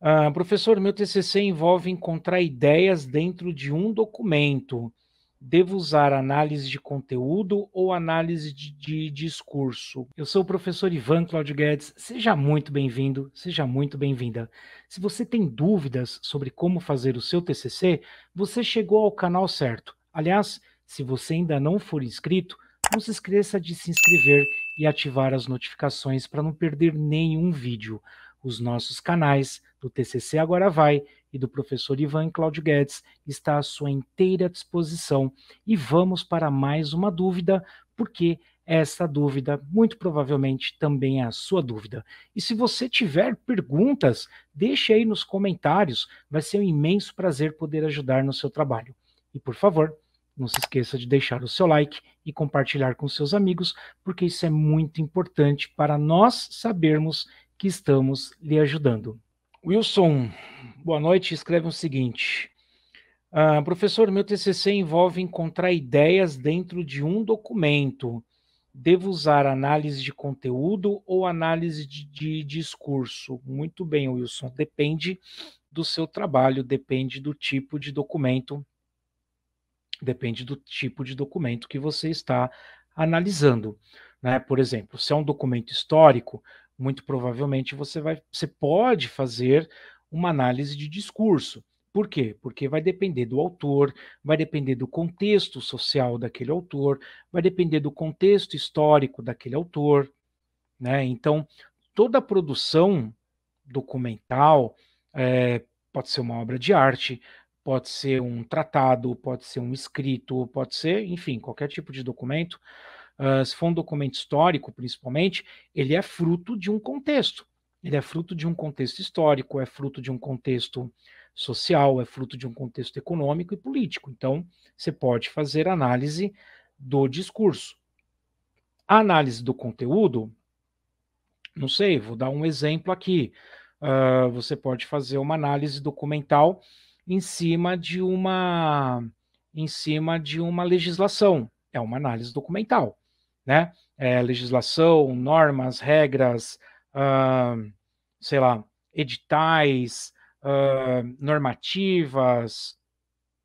Ah, professor, meu TCC envolve encontrar ideias dentro de um documento. Devo usar análise de conteúdo ou análise de, de discurso? Eu sou o professor Ivan Claudio Guedes. Seja muito bem-vindo, seja muito bem-vinda. Se você tem dúvidas sobre como fazer o seu TCC, você chegou ao canal certo. Aliás, se você ainda não for inscrito, não se esqueça de se inscrever e ativar as notificações para não perder nenhum vídeo. Os nossos canais do TCC Agora Vai e do professor Ivan Cláudio Guedes está à sua inteira disposição. E vamos para mais uma dúvida, porque essa dúvida muito provavelmente também é a sua dúvida. E se você tiver perguntas, deixe aí nos comentários, vai ser um imenso prazer poder ajudar no seu trabalho. E por favor, não se esqueça de deixar o seu like e compartilhar com seus amigos, porque isso é muito importante para nós sabermos que estamos lhe ajudando. Wilson, boa noite, escreve o seguinte. Ah, professor, meu TCC envolve encontrar ideias dentro de um documento. Devo usar análise de conteúdo ou análise de, de discurso? Muito bem, Wilson. Depende do seu trabalho, depende do tipo de documento, depende do tipo de documento que você está analisando. Né? Por exemplo, se é um documento histórico, muito provavelmente você vai, você pode fazer uma análise de discurso. Por quê? Porque vai depender do autor, vai depender do contexto social daquele autor, vai depender do contexto histórico daquele autor, né? Então, toda a produção documental é, pode ser uma obra de arte, pode ser um tratado, pode ser um escrito, pode ser, enfim, qualquer tipo de documento uh, se for um documento histórico, principalmente, ele é fruto de um contexto. Ele é fruto de um contexto histórico, é fruto de um contexto social, é fruto de um contexto econômico e político. Então, você pode fazer análise do discurso. A análise do conteúdo, não sei, vou dar um exemplo aqui. Uh, você pode fazer uma análise documental em cima de uma em cima de uma legislação. É uma análise documental né? É, legislação, normas, regras, uh, sei lá, editais, uh, normativas,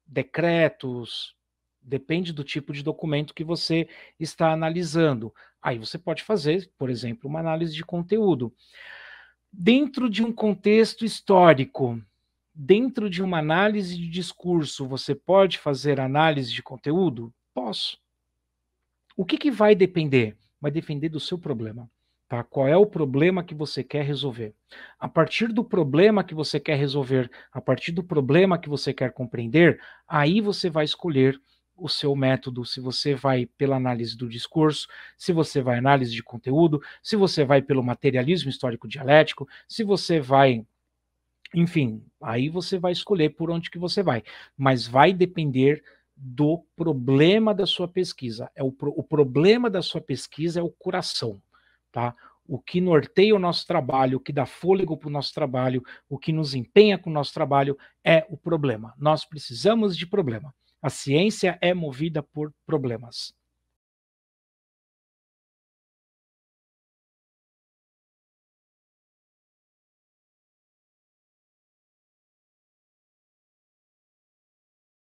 decretos, depende do tipo de documento que você está analisando. Aí você pode fazer, por exemplo, uma análise de conteúdo. Dentro de um contexto histórico, dentro de uma análise de discurso, você pode fazer análise de conteúdo? Posso. O que, que vai depender? Vai depender do seu problema. Tá? Qual é o problema que você quer resolver? A partir do problema que você quer resolver, a partir do problema que você quer compreender, aí você vai escolher o seu método, se você vai pela análise do discurso, se você vai análise de conteúdo, se você vai pelo materialismo histórico dialético, se você vai enfim, aí você vai escolher por onde que você vai, mas vai depender do problema da sua pesquisa. É o, o problema da sua pesquisa é o coração, tá? O que norteia o nosso trabalho, o que dá fôlego para o nosso trabalho, o que nos empenha com o nosso trabalho é o problema. Nós precisamos de problema. A ciência é movida por problemas.